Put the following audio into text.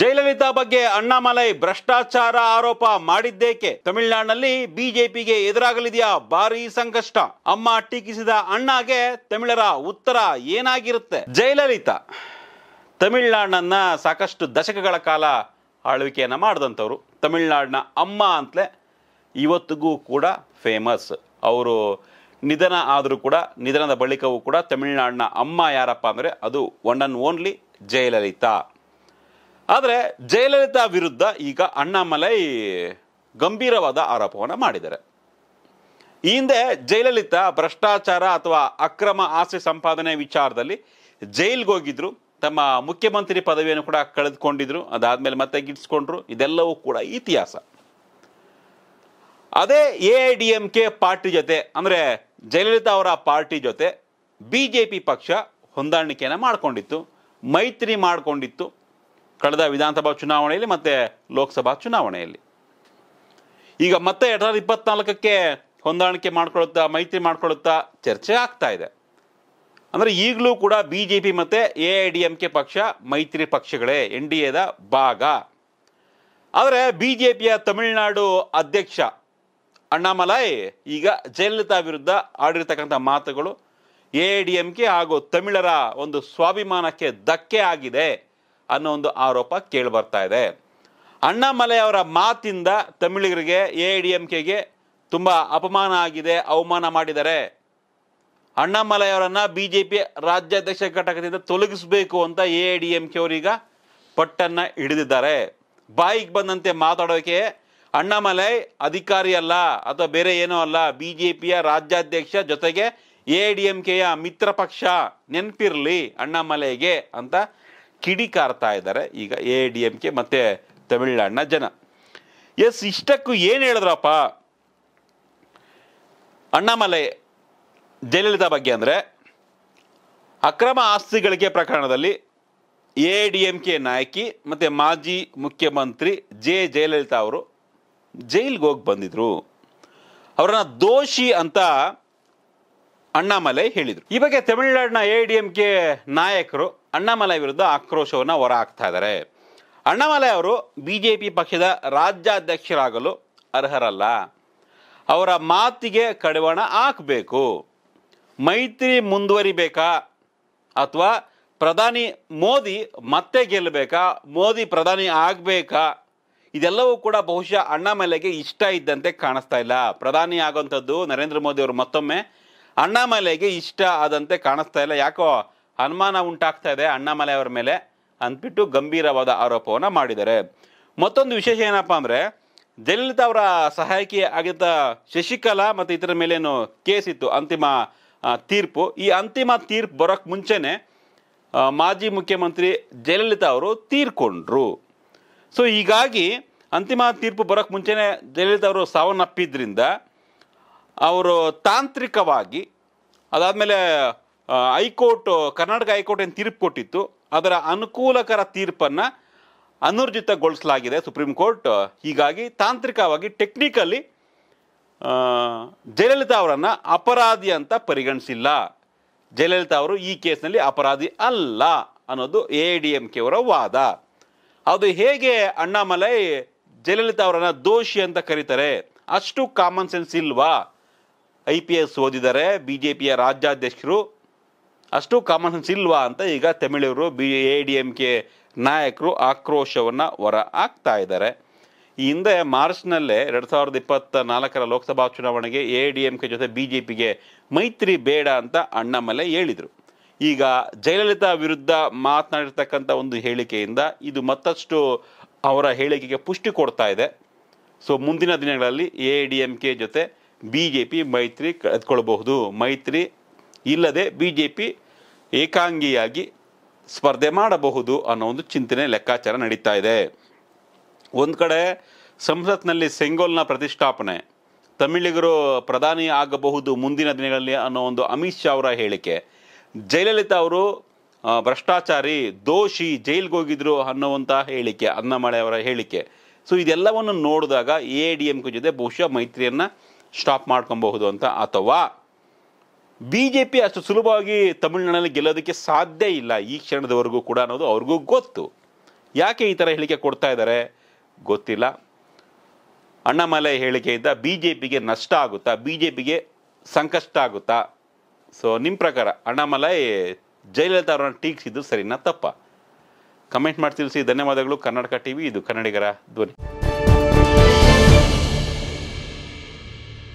ಜಯಲಲಿತಾ ಬಗ್ಗೆ ಅಣ್ಣಾಮಲೈ ಭ್ರಷ್ಟಾಚಾರ ಆರೋಪ ಮಾಡಿದ್ದೇಕೆ ತಮಿಳುನಾಡಿನಲ್ಲಿ ಬಿಜೆಪಿಗೆ ಎದುರಾಗಲಿದೆಯಾ ಭಾರಿ ಸಂಕಷ್ಟ ಅಮ್ಮ ಟೀಕಿಸಿದ ಅಣ್ಣಾಗೆ ತಮಿಳರ ಉತ್ತರ ಏನಾಗಿರುತ್ತೆ ಜಯಲಲಿತಾ ತಮಿಳುನಾಡನ್ನ ಸಾಕಷ್ಟು ದಶಕಗಳ ಕಾಲ ಆಳ್ವಿಕೆಯನ್ನು ಮಾಡಿದಂಥವ್ರು ತಮಿಳುನಾಡಿನ ಅಮ್ಮ ಅಂತಲೇ ಇವತ್ತಿಗೂ ಕೂಡ ಫೇಮಸ್ ಅವರು ನಿಧನ ಆದರೂ ಕೂಡ ನಿಧನದ ಬಳಿಕವೂ ಕೂಡ ತಮಿಳುನಾಡಿನ ಅಮ್ಮ ಯಾರಪ್ಪ ಅಂದರೆ ಅದು ಒನ್ ಅಂಡ್ ಓನ್ಲಿ ಜಯಲಲಿತಾ ಆದರೆ ಜಯಲಲಿತಾ ವಿರುದ್ಧ ಈಗ ಅಣ್ಣಾಮಲೈ ಗಂಭೀರವಾದ ಆರೋಪವನ್ನು ಮಾಡಿದ್ದಾರೆ ಈ ಹಿಂದೆ ಜಯಲಲಿತಾ ಭ್ರಷ್ಟಾಚಾರ ಅಥವಾ ಅಕ್ರಮ ಆಸ್ತಿ ಸಂಪಾದನೆ ವಿಚಾರದಲ್ಲಿ ಜೈಲ್ಗೆ ಹೋಗಿದ್ರು ತಮ್ಮ ಮುಖ್ಯಮಂತ್ರಿ ಪದವಿಯನ್ನು ಕೂಡ ಕಳೆದುಕೊಂಡಿದ್ರು ಅದಾದಮೇಲೆ ಮತ್ತೆ ಗಿಟ್ಸ್ಕೊಂಡ್ರು ಇದೆಲ್ಲವೂ ಕೂಡ ಇತಿಹಾಸ ಅದೇ A I D M K party ಜೊತೆ ಅಂದರೆ ಜಯಲಲಿತಾ ಅವರ ಪಾರ್ಟಿ ಜೊತೆ ಬಿ ಜೆ ಪಿ ಪಕ್ಷ ಹೊಂದಾಣಿಕೆಯನ್ನು ಮಾಡಿಕೊಂಡಿತ್ತು ಮೈತ್ರಿ ಮಾಡಿಕೊಂಡಿತ್ತು ಕಳೆದ ವಿಧಾನಸಭಾ ಚುನಾವಣೆಯಲ್ಲಿ ಮತ್ತು ಲೋಕಸಭಾ ಚುನಾವಣೆಯಲ್ಲಿ ಈಗ ಮತ್ತೆ ಎರಡು ಸಾವಿರದ ಇಪ್ಪತ್ನಾಲ್ಕಕ್ಕೆ ಹೊಂದಾಣಿಕೆ ಮಾಡ್ಕೊಳ್ಳುತ್ತಾ ಮೈತ್ರಿ ಮಾಡಿಕೊಳ್ಳುತ್ತಾ ಚರ್ಚೆ ಆಗ್ತಾ ಇದೆ ಅಂದರೆ ಈಗಲೂ ಕೂಡ ಬಿ ಜೆ ಪಿ ಮತ್ತು A I D M K ಪಕ್ಷ ಮೈತ್ರಿ ಪಕ್ಷಗಳೇ ಎನ್ ಡಿ ಎದ ಭಾಗ ಆದರೆ ಬಿ ಜೆ ಪಿಯ ತಮಿಳುನಾಡು ಅಧ್ಯಕ್ಷ ಅಣ್ಣಾಮಲೈ ಈಗ ಜಯಲಲಿತಾ ವಿರುದ್ಧ ಆಡಿರತಕ್ಕಂಥ ಮಾತುಗಳು A I D M K ಹಾಗೂ ತಮಿಳರ ಒಂದು ಸ್ವಾಭಿಮಾನಕ್ಕೆ ಧಕ್ಕೆ ಆಗಿದೆ ಅನ್ನೋ ಒಂದು ಆರೋಪ ಕೇಳಿ ಬರ್ತಾ ಇದೆ ಅಣ್ಣಾಮಲೈ ಅವರ ಮಾತಿಂದ ತಮಿಳಿಗರಿಗೆ ಎ ಐ ಡಿ ಎಂ ಕೆಗೆ ತುಂಬ ಅಪಮಾನ ಆಗಿದೆ ಅವಮಾನ ಮಾಡಿದ್ದಾರೆ ಅಣ್ಣಾಮಲೈ ಅವರನ್ನು ಬಿ ಜೆ ಪಿ ರಾಜ್ಯಾಧ್ಯಕ್ಷ ಘಟಕದಿಂದ ತೊಲಗಿಸಬೇಕು ಅಂತ A I D M K ಅವರೀಗ ಪಟ್ಟನ್ನು ಹಿಡಿದಿದ್ದಾರೆ ಬಾಯಿಗೆ ಬಂದಂತೆ ಮಾತಾಡೋಕೆ ಅಣ್ಣಾಮಲೈ ಅಧಿಕಾರಿ ಅಲ್ಲ ಅಥವಾ ಬೇರೆ ಏನೂ ಅಲ್ಲ ಬಿ ಜೆ ಪಿಯ ರಾಜ್ಯಾಧ್ಯಕ್ಷ ಜೊತೆಗೆ ಎ ಐ ಡಿ ಎಂ ಕೆಯ ಮಿತ್ರ ಪಕ್ಷ ನೆನಪಿರಲಿ ಅಣ್ಣಾಮಲೈಗೆ ಅಂತ ಕಿಡಿಕಾರ್ತಾ ಇದ್ದಾರೆ ಈಗ ಎ ಡಿ ಎಂ ಕೆ ಮತ್ತು ತಮಿಳ್ನಾಡಿನ ಜನ ಎಸ್ ಇಷ್ಟಕ್ಕೂ ಏನು ಹೇಳಿದ್ರಪ್ಪ ಅಣ್ಣಾಮಲೈ ಜಯಲಲಿತಾ ಬಗ್ಗೆ ಅಂದರೆ ಅಕ್ರಮ ಆಸ್ತಿ ಗಳಿಕೆ ಪ್ರಕರಣದಲ್ಲಿ ಎ ಡಿ ಎಂ ಕೆ ನಾಯಕಿ ಮತ್ತು ಮಾಜಿ ಮುಖ್ಯಮಂತ್ರಿ ಜೆ ಜಯಲಲಿತಾ ಅವರು ಜೈಲ್ಗೆ ಹೋಗಿ ಬಂದಿದ್ರು ಅವ್ರನ್ನ ದೋಷಿ ಅಂತ ಅಣ್ಣಾಮಲೈ ಹೇಳಿದರು ಈ ಬಗ್ಗೆ ತಮಿಳುನಾಡಿನ ಎ ಡಿ ಎಂ ಕೆ ನಾಯಕರು ಅಣ್ಣಾಮಲೈ ವಿರುದ್ಧ ಆಕ್ರೋಶವನ್ನು ಹೊರಹಾಕ್ತಾ ಇದ್ದಾರೆ ಅಣ್ಣಾಮಲೈ ಅವರು ಬಿ ಜೆ ಪಿ ಪಕ್ಷದ ರಾಜ್ಯಾಧ್ಯಕ್ಷರಾಗಲು ಅರ್ಹರಲ್ಲ ಅವರ ಮಾತಿಗೆ ಕಡಿವಾಣ ಹಾಕಬೇಕು ಮೈತ್ರಿ ಮುಂದುವರಿಬೇಕಾ ಅಥವಾ ಪ್ರಧಾನಿ ಮೋದಿ ಮತ್ತೆ ಗೆಲ್ಲಬೇಕಾ ಮೋದಿ ಪ್ರಧಾನಿ ಆಗಬೇಕಾ ಇದೆಲ್ಲವೂ ಕೂಡ ಬಹುಶಃ ಅಣ್ಣಾಮಲೆಗೆ ಇಷ್ಟ ಇದ್ದಂತೆ ಕಾಣಿಸ್ತಾ ಇಲ್ಲ ಪ್ರಧಾನಿ ಆಗೋಂಥದ್ದು ನರೇಂದ್ರ ಮೋದಿ ಅವರು ಮತ್ತೊಮ್ಮೆ ಅಣ್ಣಾಮಲೆಗೆ ಇಷ್ಟ ಆದಂತೆ ಕಾಣಿಸ್ತಾ ಇಲ್ಲ ಯಾಕೋ ಅನುಮಾನ ಉಂಟಾಗ್ತಾ ಇದೆ ಅಣ್ಣಾಮಲೆ ಅವರ ಮೇಲೆ ಅಂದ್ಬಿಟ್ಟು ಗಂಭೀರವಾದ ಆರೋಪವನ್ನು ಮಾಡಿದ್ದಾರೆ ಮತ್ತೊಂದು ವಿಶೇಷ ಏನಪ್ಪ ಅಂದರೆ ಜಯಲಲಿತಾ ಅವರ ಸಹಾಯಕಿ ಆಗಿದ್ದ ಶಶಿಕಲಾ ಮತ್ತು ಇತರ ಮೇಲೇನು ಕೇಸ್ ಇತ್ತು ಅಂತಿಮ ತೀರ್ಪು ಈ ಅಂತಿಮ ತೀರ್ಪು ಬರೋಕ್ಕೆ ಮುಂಚೆನೇ ಮಾಜಿ ಮುಖ್ಯಮಂತ್ರಿ ಜಯಲಲಿತಾ ಅವರು ತೀರ್ಕೊಂಡ್ರು ಸೊ ಹೀಗಾಗಿ ಅಂತಿಮ ತೀರ್ಪು ಬರೋಕ್ಕೆ ಮುಂಚೆನೇ ಜಯಲಲಿತಾ ಅವರು ಸಾವನ್ನಪ್ಪಿದ್ರಿಂದ ಅವರು ತಾಂತ್ರಿಕವಾಗಿ ಅದಾದಮೇಲೆ ಹೈಕೋರ್ಟ್ ಕರ್ನಾಟಕ ಹೈಕೋರ್ಟ್ ಏನು ತೀರ್ಪು ಕೊಟ್ಟಿತ್ತು ಅದರ ಅನುಕೂಲಕರ ತೀರ್ಪನ್ನು ಅನುರ್ಜಿತಗೊಳಿಸಲಾಗಿದೆ ಸುಪ್ರೀಂ ಕೋರ್ಟ್ ಹೀಗಾಗಿ ತಾಂತ್ರಿಕವಾಗಿ ಟೆಕ್ನಿಕಲಿ ಜಯಲಲಿತಾ ಅವರನ್ನು ಅಪರಾಧಿ ಅಂತ ಪರಿಗಣಿಸಿಲ್ಲ ಜಯಲಲಿತಾ ಅವರು ಈ ಕೇಸ್ನಲ್ಲಿ ಅಪರಾಧಿ ಅಲ್ಲ ಅನ್ನೋದು ಎ ಡಿ ಎಂ ಅವರ ವಾದ ಅದು ಹೇಗೆ ಅಣ್ಣಾಮಲೈ ಜಯಲಲಿತಾ ಅವರನ್ನು ದೋಷಿ ಅಂತ ಕರೀತಾರೆ ಅಷ್ಟು ಕಾಮನ್ ಸೆನ್ಸ್ ಇಲ್ವಾ ಐ ಪಿ ಎಸ್ ಓದಿದರೆ ಬಿ ಜೆ ಪಿಯ ರಾಜ್ಯಾಧ್ಯಕ್ಷರು ಅಷ್ಟು ಕಾಮನ್ ಸೆನ್ಸ್ ಇಲ್ವಾ ಅಂತ ಈಗ ತಮಿಳರು B A D M K ನಾಯಕರು ಆಕ್ರೋಶವನ್ನು ಹೊರ ಹಾಕ್ತಾ ಇದ್ದಾರೆ ಈ ಹಿಂದೆ ಮಾರ್ಚ್ನಲ್ಲೇ ಎರಡು ಸಾವಿರದ ಇಪ್ಪತ್ತ ನಾಲ್ಕರ ಲೋಕಸಭಾ ಚುನಾವಣೆಗೆ ಎ ಡಿ ಎಮ್ ಕೆ ಜೊತೆ ಬಿ ಜೆ ಪಿಗೆ ಮೈತ್ರಿ ಬೇಡ ಅಂತ ಅಣ್ಣಾಮಲೆ ಹೇಳಿದರು ಈಗ ಜಯಲಲಿತಾ ವಿರುದ್ಧ ಮಾತನಾಡಿರ್ತಕ್ಕಂಥ ಒಂದು ಹೇಳಿಕೆಯಿಂದ ಇದು ಮತ್ತಷ್ಟು ಅವರ ಹೇಳಿಕೆಗೆ ಪುಷ್ಟಿ ಕೊಡ್ತಾ ಇದೆ ಸೊ ಮುಂದಿನ ದಿನಗಳಲ್ಲಿ ಎ ಡಿ ಎಮ್ ಕೆ ಜೊತೆ ಬಿ ಜೆ ಪಿ ಮೈತ್ರಿ ಕಳೆದುಕೊಳ್ಬಹುದು ಮೈತ್ರಿ ಇಲ್ಲದೆ ಬಿ ಜೆ ಪಿ ಏಕಾಂಗಿಯಾಗಿ ಸ್ಪರ್ಧೆ ಮಾಡಬಹುದು ಅನ್ನೋ ಒಂದು ಚಿಂತನೆ ಲೆಕ್ಕಾಚಾರ ನಡೀತಾ ಇದೆ ಒಂದು ಕಡೆ ಸಂಸತ್ನಲ್ಲಿ ಸೆಂಗೋಲ್ನ ಪ್ರತಿಷ್ಠಾಪನೆ ತಮಿಳಿಗರು ಪ್ರಧಾನಿ ಆಗಬಹುದು ಮುಂದಿನ ದಿನಗಳಲ್ಲಿ ಅನ್ನೋ ಒಂದು ಅಮಿತ್ ಶಾ ಅವರ ಹೇಳಿಕೆ ಜಯಲಲಿತಾ ಅವರು ಭ್ರಷ್ಟಾಚಾರಿ ದೋಷಿ ಜೈಲ್ಗೆ ಹೋಗಿದ್ರು ಅನ್ನೋವಂಥ ಹೇಳಿಕೆ ಅನ್ನಮಳೆ ಅವರ ಹೇಳಿಕೆ ಸೊ ಇದೆಲ್ಲವನ್ನು ನೋಡಿದಾಗ ಎ ಡಿ ಎಂ ಕೆ ಜೊತೆ ಬಹುಶಃ ಮೈತ್ರಿಯನ್ನು ಸ್ಟಾಪ್ ಮಾಡ್ಕೊಬಹುದು ಅಂತ ಅಥವಾ ಬಿ ಜೆ ಪಿ ಅಷ್ಟು ಸುಲಭವಾಗಿ ತಮಿಳುನಾಡಲ್ಲಿ ಗೆಲ್ಲೋದಕ್ಕೆ ಸಾಧ್ಯ ಇಲ್ಲ ಈ ಕ್ಷಣದವರೆಗೂ ಕೂಡ ಅನ್ನೋದು ಅವ್ರಿಗೂ ಗೊತ್ತು ಯಾಕೆ ಈ ಥರ ಹೇಳಿಕೆ ಕೊಡ್ತಾ ಇದ್ದಾರೆ ಗೊತ್ತಿಲ್ಲ ಅಣ್ಣಾಮಲೈ ಹೇಳಿಕೆಯಿಂದ ಬಿ ಜೆ ಪಿಗೆ ನಷ್ಟ ಆಗುತ್ತಾ ಬಿ ಜೆ ಪಿಗೆ ಸಂಕಷ್ಟ ಆಗುತ್ತಾ ಸೊ ನಿಮ್ಮ ಪ್ರಕಾರ ಅಣ್ಣಾಮಲೈ ಜಯಲಲಿತಾ ಅವರನ್ನು ಟೀಕ್ಸಿದ್ದು ಸರಿನಾ ತಪ್ಪ ಕಮೆಂಟ್ ಮಾಡಿ ತಿಳಿಸಿ ಧನ್ಯವಾದಗಳು ಕರ್ನಾಟಕ ಟಿ ವಿ ಇದು ಕನ್ನಡಿಗರ ಧ್ವನಿ